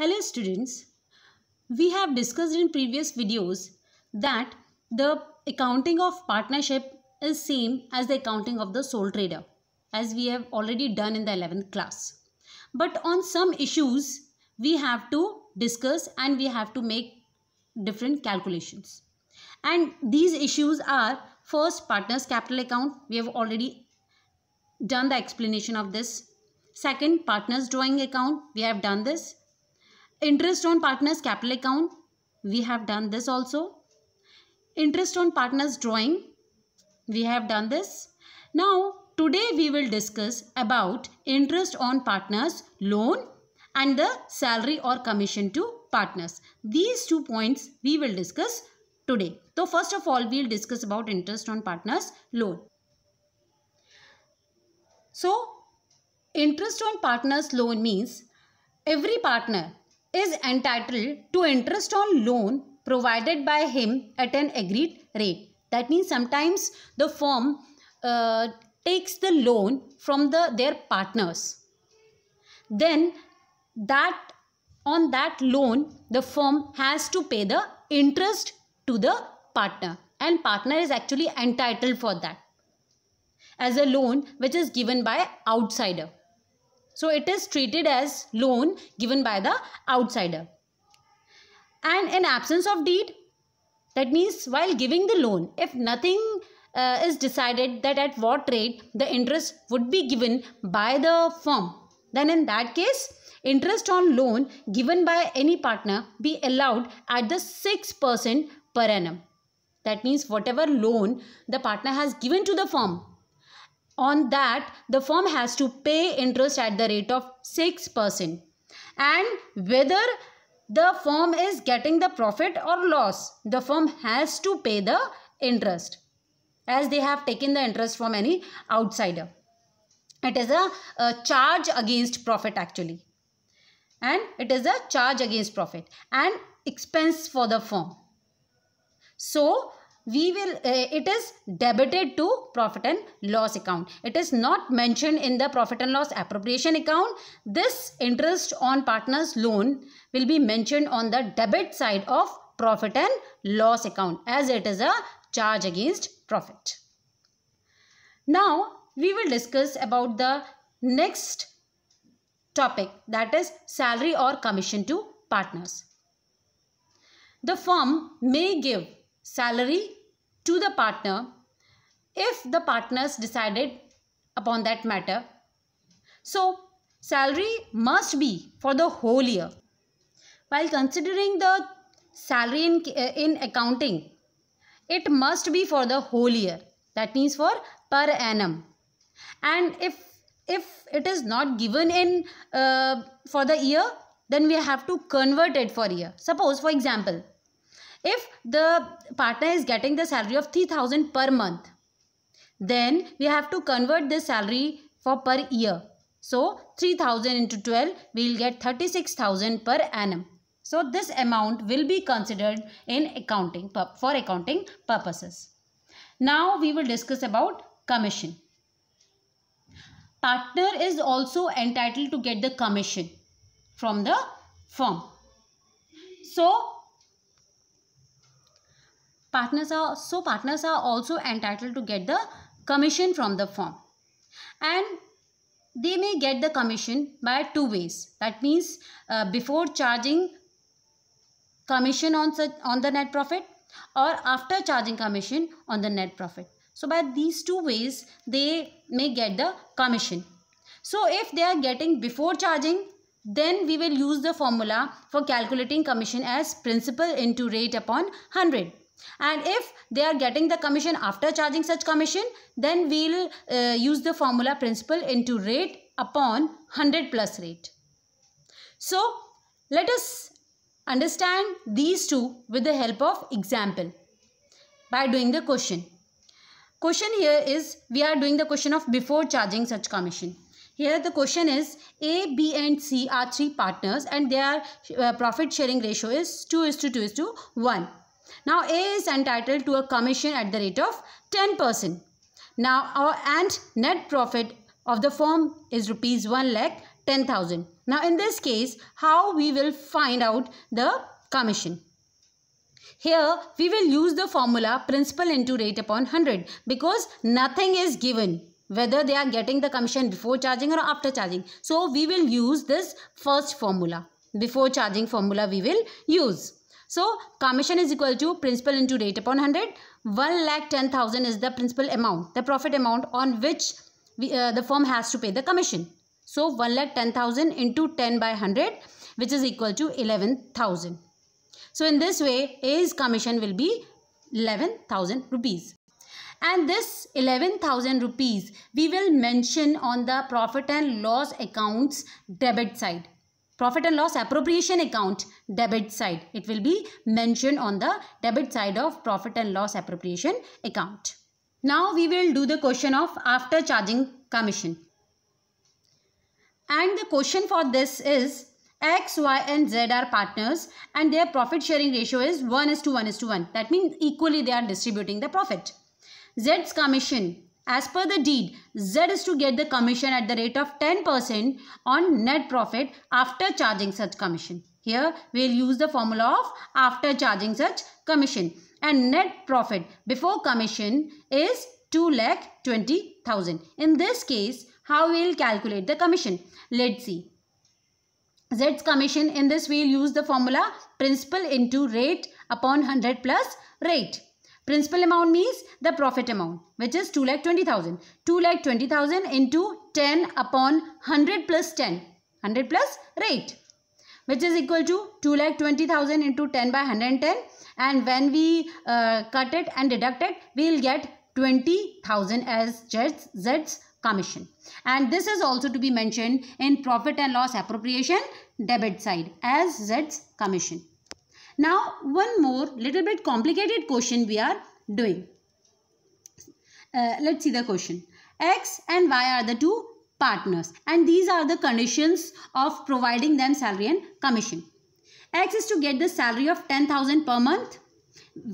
Hello students, we have discussed in previous videos that the accounting of partnership is same as the accounting of the sole trader as we have already done in the 11th class. But on some issues we have to discuss and we have to make different calculations. And these issues are first partner's capital account. We have already done the explanation of this. Second partner's drawing account. We have done this interest on partner's capital account we have done this also interest on partner's drawing we have done this now today we will discuss about interest on partner's loan and the salary or commission to partners these two points we will discuss today so first of all we'll discuss about interest on partners loan so interest on partners loan means every partner is entitled to interest on loan provided by him at an agreed rate. That means sometimes the firm uh, takes the loan from the their partners. Then that on that loan the firm has to pay the interest to the partner and partner is actually entitled for that as a loan which is given by outsider. So it is treated as loan given by the outsider. And in absence of deed, that means while giving the loan, if nothing uh, is decided that at what rate the interest would be given by the firm, then in that case, interest on loan given by any partner be allowed at the 6% per annum. That means whatever loan the partner has given to the firm, on that the firm has to pay interest at the rate of 6% and whether the firm is getting the profit or loss the firm has to pay the interest as they have taken the interest from any outsider it is a, a charge against profit actually and it is a charge against profit and expense for the firm so we will uh, it is debited to profit and loss account it is not mentioned in the profit and loss appropriation account this interest on partners loan will be mentioned on the debit side of profit and loss account as it is a charge against profit now we will discuss about the next topic that is salary or commission to partners the firm may give salary to the partner if the partners decided upon that matter. So, salary must be for the whole year. While considering the salary in, in accounting, it must be for the whole year. That means for per annum. And if if it is not given in uh, for the year, then we have to convert it for year. Suppose, for example, if the partner is getting the salary of 3000 per month then we have to convert this salary for per year so 3000 into 12 we will get 36000 per annum so this amount will be considered in accounting for accounting purposes now we will discuss about commission partner is also entitled to get the commission from the firm so Partners are so partners are also entitled to get the commission from the firm and they may get the commission by two ways that means uh, before charging commission on such on the net profit or after charging commission on the net profit so by these two ways they may get the commission so if they are getting before charging then we will use the formula for calculating commission as principal into rate upon 100 and if they are getting the commission after charging such commission then we'll uh, use the formula principle into rate upon 100 plus rate so let us understand these two with the help of example by doing the question question here is we are doing the question of before charging such commission here the question is A, B and C are three partners and their uh, profit sharing ratio is 2 is to 2 is to 1. Now A is entitled to a commission at the rate of 10%. Now our and net profit of the firm is rupees 1 lakh 10,000. Now in this case, how we will find out the commission? Here we will use the formula principal into rate upon 100 because nothing is given whether they are getting the commission before charging or after charging. So we will use this first formula. Before charging formula we will use. So commission is equal to principal into rate upon 100. 1 lakh 10,000 is the principal amount, the profit amount on which we, uh, the firm has to pay the commission. So 1 lakh 10,000 into 10 by 100 which is equal to 11,000. So in this way A's commission will be 11,000 rupees and this 11000 rupees we will mention on the profit and loss accounts debit side profit and loss appropriation account debit side it will be mentioned on the debit side of profit and loss appropriation account now we will do the question of after charging commission and the question for this is X, Y and Z are partners and their profit sharing ratio is 1 is to 1 is to 1. That means equally they are distributing the profit. Z's commission as per the deed, Z is to get the commission at the rate of 10% on net profit after charging such commission. Here, we'll use the formula of after charging such commission. And net profit before commission is 2 lakh 20,000. In this case, how we'll calculate the commission? Let's see. Z's commission in this we'll use the formula principal into rate upon 100 plus rate. Principal amount means the profit amount which is 2 lakh 20,000. 2 lakh 20,000 into 10 upon 100 plus 10. 100 plus rate which is equal to 2 lakh 20,000 into 10 by 110 and when we uh, cut it and deduct it we will get 20,000 as Z's, Z's commission and this is also to be mentioned in profit and loss appropriation debit side as Z's commission. Now, one more little bit complicated question we are doing. Uh, let's see the question. X and Y are the two partners and these are the conditions of providing them salary and commission. X is to get the salary of 10,000 per month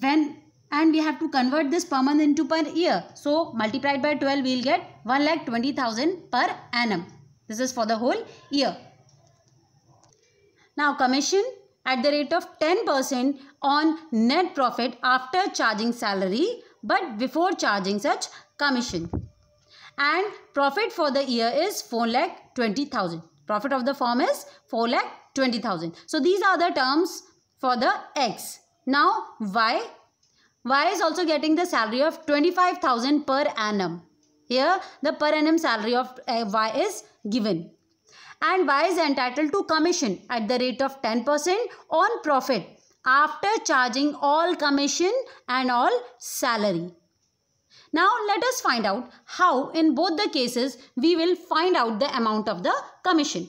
when and we have to convert this per month into per year. So multiplied by 12 we will get 1 lakh 20,000 per annum. This is for the whole year. Now commission at the rate of 10% on net profit after charging salary but before charging such commission. And profit for the year is 4 lakh 20,000. Profit of the firm is 4 lakh 20,000. So these are the terms for the X. Now Y. Y is also getting the salary of 25,000 per annum. Here the per annum salary of eh, Y is given and Y is entitled to commission at the rate of 10% on profit after charging all commission and all salary. Now let us find out how in both the cases we will find out the amount of the commission.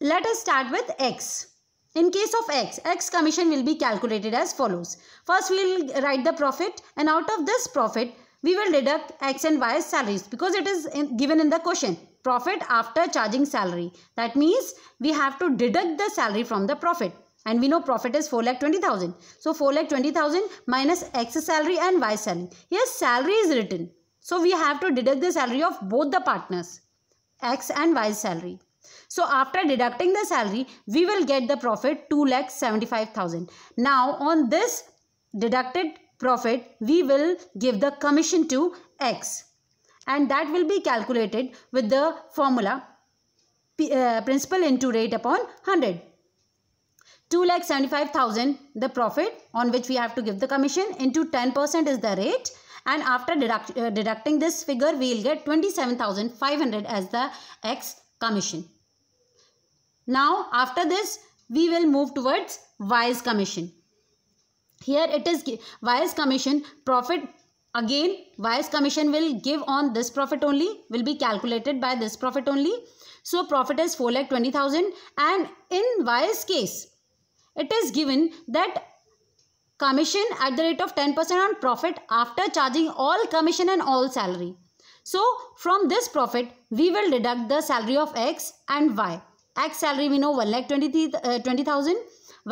Let us start with X. In case of X, X commission will be calculated as follows. First we will write the profit and out of this profit we will deduct X and Y's salaries because it is in, given in the question profit after charging salary. That means we have to deduct the salary from the profit. And we know profit is 4 lakh 20,000. So 4 lakh 20,000 minus X salary and Y salary. Here salary is written. So we have to deduct the salary of both the partners. X and Y salary. So after deducting the salary, we will get the profit 2 lakh 75,000. Now on this deducted profit, we will give the commission to X and that will be calculated with the formula uh, principal into rate upon 100. 2,75,000 the profit on which we have to give the commission into 10% is the rate and after deduct, uh, deducting this figure we will get 27,500 as the X commission. Now after this we will move towards Y's commission. Here it is Y's commission profit again vice commission will give on this profit only will be calculated by this profit only so profit is 4 lakh 20000 and in vice case it is given that commission at the rate of 10% on profit after charging all commission and all salary so from this profit we will deduct the salary of x and y x salary we know 1 lakh 20000 uh,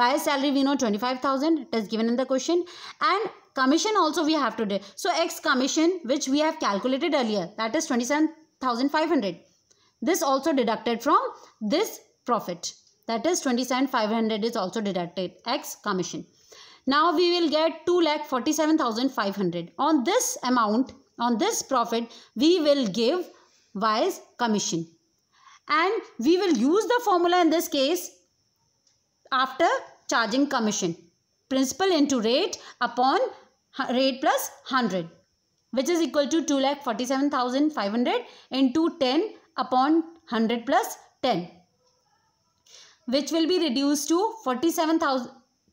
y salary we know 25000 it is given in the question and commission also we have to do. So X commission which we have calculated earlier that is 27,500. This also deducted from this profit that is 27,500 is also deducted X commission. Now we will get 2,47,500. On this amount, on this profit, we will give Y's commission. And we will use the formula in this case after charging commission. Principal into rate upon rate plus 100 which is equal to 2 lakh 47,500 into 10 upon 100 plus 10 which will be reduced to 47,000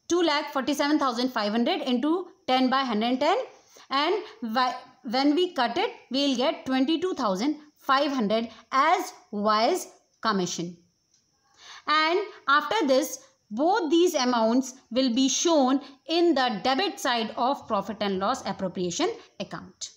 2 lakh 47,500 into 10 by 110 and when we cut it we will get 22,500 as wise commission and after this both these amounts will be shown in the debit side of profit and loss appropriation account.